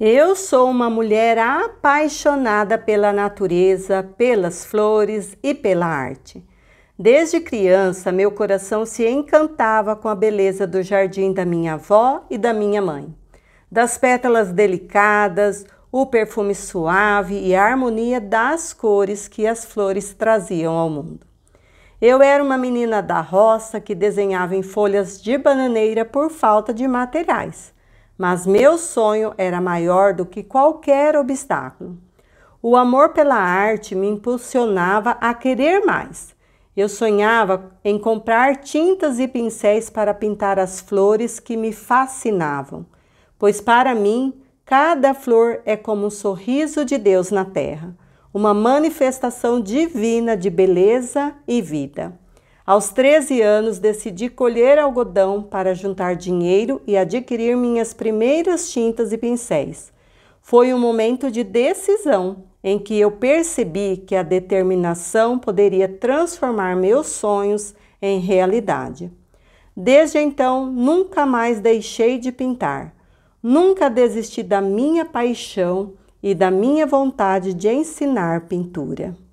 Eu sou uma mulher apaixonada pela natureza, pelas flores e pela arte. Desde criança, meu coração se encantava com a beleza do jardim da minha avó e da minha mãe. Das pétalas delicadas, o perfume suave e a harmonia das cores que as flores traziam ao mundo. Eu era uma menina da roça que desenhava em folhas de bananeira por falta de materiais mas meu sonho era maior do que qualquer obstáculo. O amor pela arte me impulsionava a querer mais. Eu sonhava em comprar tintas e pincéis para pintar as flores que me fascinavam, pois para mim cada flor é como um sorriso de Deus na terra, uma manifestação divina de beleza e vida. Aos 13 anos, decidi colher algodão para juntar dinheiro e adquirir minhas primeiras tintas e pincéis. Foi um momento de decisão em que eu percebi que a determinação poderia transformar meus sonhos em realidade. Desde então, nunca mais deixei de pintar. Nunca desisti da minha paixão e da minha vontade de ensinar pintura.